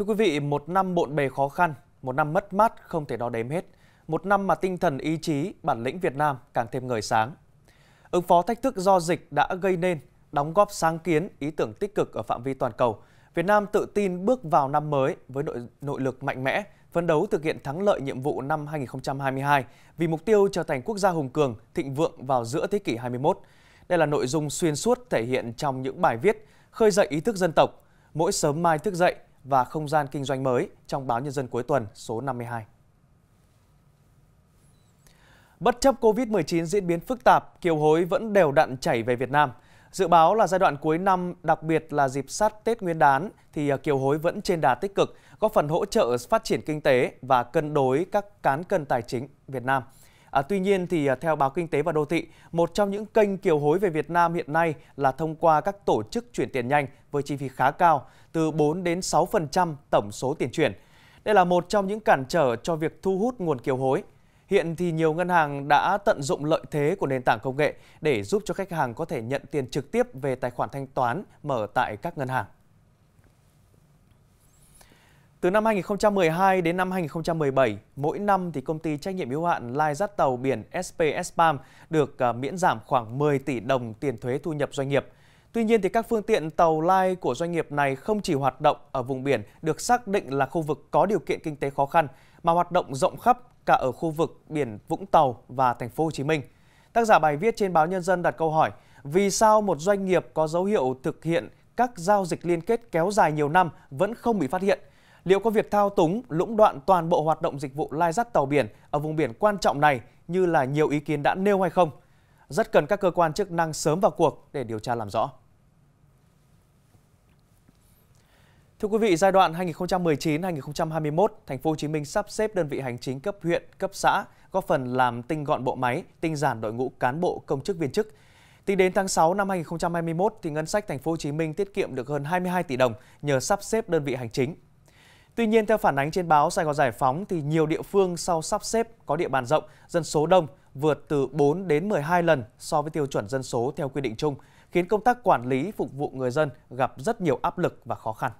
Thưa quý vị, một năm bộn bề khó khăn, một năm mất mát không thể đo đếm hết, một năm mà tinh thần ý chí, bản lĩnh Việt Nam càng thêm ngời sáng. Ứng phó thách thức do dịch đã gây nên, đóng góp sáng kiến, ý tưởng tích cực ở phạm vi toàn cầu, Việt Nam tự tin bước vào năm mới với nội, nội lực mạnh mẽ, phấn đấu thực hiện thắng lợi nhiệm vụ năm 2022 vì mục tiêu trở thành quốc gia hùng cường, thịnh vượng vào giữa thế kỷ 21. Đây là nội dung xuyên suốt thể hiện trong những bài viết khơi dậy ý thức dân tộc, mỗi sớm mai thức dậy và không gian kinh doanh mới trong báo Nhân dân cuối tuần số 52. Bất chấp Covid-19 diễn biến phức tạp, kiều hối vẫn đều đặn chảy về Việt Nam. Dự báo là giai đoạn cuối năm, đặc biệt là dịp sát Tết Nguyên đán, thì ờ, kiều hối vẫn trên đà tích cực, góp phần hỗ trợ phát triển kinh tế và cân đối các cán cân tài chính Việt Nam – À, tuy nhiên thì à, theo báo Kinh tế và Đô thị, một trong những kênh kiều hối về Việt Nam hiện nay là thông qua các tổ chức chuyển tiền nhanh với chi phí khá cao, từ 4 đến 6% tổng số tiền chuyển. Đây là một trong những cản trở cho việc thu hút nguồn kiều hối. Hiện thì nhiều ngân hàng đã tận dụng lợi thế của nền tảng công nghệ để giúp cho khách hàng có thể nhận tiền trực tiếp về tài khoản thanh toán mở tại các ngân hàng. Từ năm 2012 đến năm 2017, mỗi năm thì công ty trách nhiệm hữu hạn lai dắt tàu biển spspam được à, miễn giảm khoảng 10 tỷ đồng tiền thuế thu nhập doanh nghiệp. Tuy nhiên thì các phương tiện tàu lai của doanh nghiệp này không chỉ hoạt động ở vùng biển được xác định là khu vực có điều kiện kinh tế khó khăn mà hoạt động rộng khắp cả ở khu vực biển Vũng Tàu và thành phố Hồ Chí Minh. Tác giả bài viết trên báo Nhân dân đặt câu hỏi: Vì sao một doanh nghiệp có dấu hiệu thực hiện các giao dịch liên kết kéo dài nhiều năm vẫn không bị phát hiện? Liệu có việc thao túng, lũng đoạn toàn bộ hoạt động dịch vụ lai dắt tàu biển ở vùng biển quan trọng này như là nhiều ý kiến đã nêu hay không? Rất cần các cơ quan chức năng sớm vào cuộc để điều tra làm rõ. Thưa quý vị, giai đoạn 2019-2021, thành phố Hồ Chí Minh sắp xếp đơn vị hành chính cấp huyện, cấp xã, góp phần làm tinh gọn bộ máy, tinh giản đội ngũ cán bộ, công chức viên chức. Tính đến tháng 6 năm 2021 thì ngân sách thành phố Hồ Chí Minh tiết kiệm được hơn 22 tỷ đồng nhờ sắp xếp đơn vị hành chính. Tuy nhiên, theo phản ánh trên báo Sài Gòn Giải Phóng, thì nhiều địa phương sau sắp xếp có địa bàn rộng, dân số đông vượt từ 4 đến 12 lần so với tiêu chuẩn dân số theo quy định chung, khiến công tác quản lý phục vụ người dân gặp rất nhiều áp lực và khó khăn.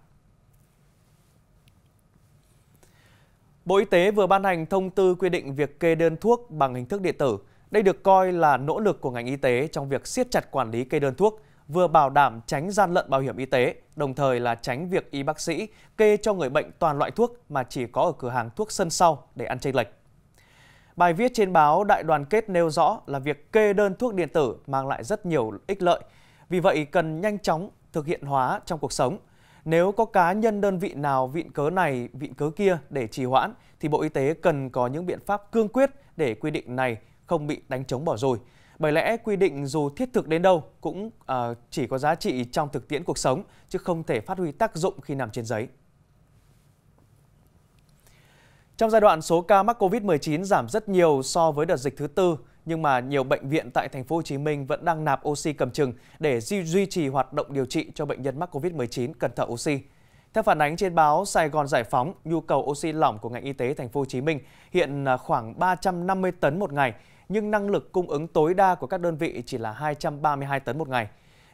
Bộ Y tế vừa ban hành thông tư quy định việc kê đơn thuốc bằng hình thức điện tử. Đây được coi là nỗ lực của ngành y tế trong việc siết chặt quản lý kê đơn thuốc, vừa bảo đảm tránh gian lận bảo hiểm y tế, đồng thời là tránh việc y bác sĩ kê cho người bệnh toàn loại thuốc mà chỉ có ở cửa hàng thuốc sân sau để ăn chênh lệch. Bài viết trên báo Đại đoàn kết nêu rõ là việc kê đơn thuốc điện tử mang lại rất nhiều ích lợi. Vì vậy cần nhanh chóng thực hiện hóa trong cuộc sống. Nếu có cá nhân đơn vị nào vịn cớ này, vịn cớ kia để trì hoãn thì Bộ Y tế cần có những biện pháp cương quyết để quy định này không bị đánh trống bỏ rồi. Bởi lẽ quy định dù thiết thực đến đâu cũng uh, chỉ có giá trị trong thực tiễn cuộc sống, chứ không thể phát huy tác dụng khi nằm trên giấy. Trong giai đoạn số ca mắc COVID-19 giảm rất nhiều so với đợt dịch thứ tư, nhưng mà nhiều bệnh viện tại thành phố Hồ Chí Minh vẫn đang nạp oxy cầm chừng để duy trì hoạt động điều trị cho bệnh nhân mắc COVID-19 cần thở oxy. Theo phản ánh trên báo Sài Gòn Giải phóng, nhu cầu oxy lỏng của ngành y tế thành phố Hồ Chí Minh hiện khoảng 350 tấn một ngày, nhưng năng lực cung ứng tối đa của các đơn vị chỉ là 232 tấn một ngày.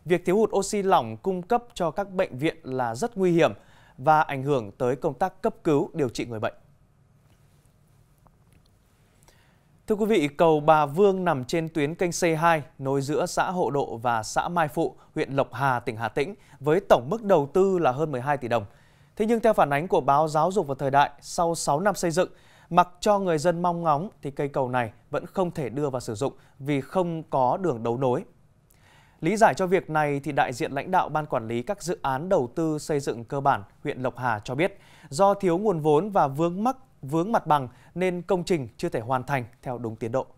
Việc thiếu hụt oxy lỏng cung cấp cho các bệnh viện là rất nguy hiểm và ảnh hưởng tới công tác cấp cứu điều trị người bệnh. Thưa quý vị, cầu Bà Vương nằm trên tuyến kênh C2 nối giữa xã Hộ Độ và xã Mai Phụ, huyện Lộc Hà, tỉnh Hà Tĩnh với tổng mức đầu tư là hơn 12 tỷ đồng. Thế nhưng theo phản ánh của báo Giáo dục và Thời đại, sau 6 năm xây dựng, Mặc cho người dân mong ngóng thì cây cầu này vẫn không thể đưa vào sử dụng vì không có đường đấu nối. Lý giải cho việc này thì đại diện lãnh đạo ban quản lý các dự án đầu tư xây dựng cơ bản huyện Lộc Hà cho biết do thiếu nguồn vốn và vướng mắc vướng mặt bằng nên công trình chưa thể hoàn thành theo đúng tiến độ.